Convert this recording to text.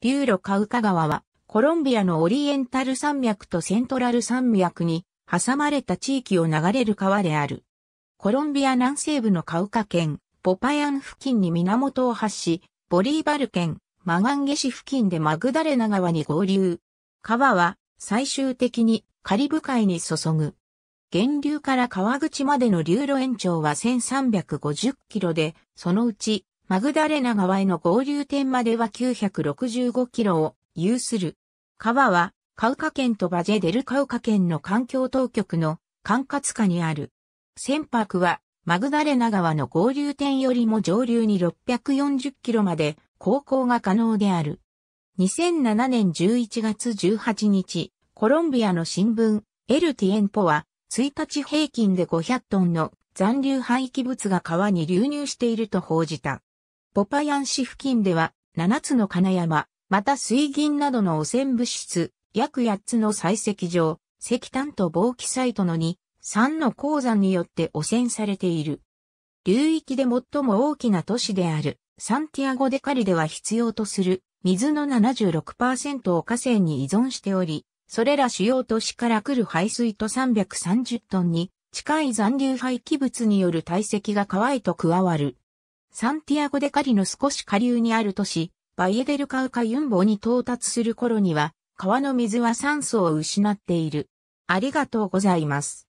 ピューロカウカ川は、コロンビアのオリエンタル山脈とセントラル山脈に挟まれた地域を流れる川である。コロンビア南西部のカウカ県、ポパヤン付近に源を発し、ボリーバル県、マガンゲ市付近でマグダレナ川に合流。川は最終的にカリブ海に注ぐ。源流から川口までの流路延長は1350キロで、そのうちマグダレナ川への合流点までは965キロを有する。川はカウカ県とバジェデルカウカ県の環境当局の管轄下にある。船舶はマグダレナ川の合流点よりも上流に640キロまで航行が可能である。2007年11月18日、コロンビアの新聞、エルティエンポは、1日平均で500トンの残留廃棄物が川に流入していると報じた。ポパヤン市付近では、7つの金山、また水銀などの汚染物質、約8つの採石場、石炭と防気サイトの2、3の鉱山によって汚染されている。流域で最も大きな都市である、サンティアゴ・デ・カリでは必要とする水の76%を河川に依存しており、それら主要都市から来る排水と330トンに近い残留廃棄物による堆積が川へと加わる。サンティアゴ・デ・カリの少し下流にある都市、バイエデルカウカユンボに到達する頃には、川の水は酸素を失っている。ありがとうございます。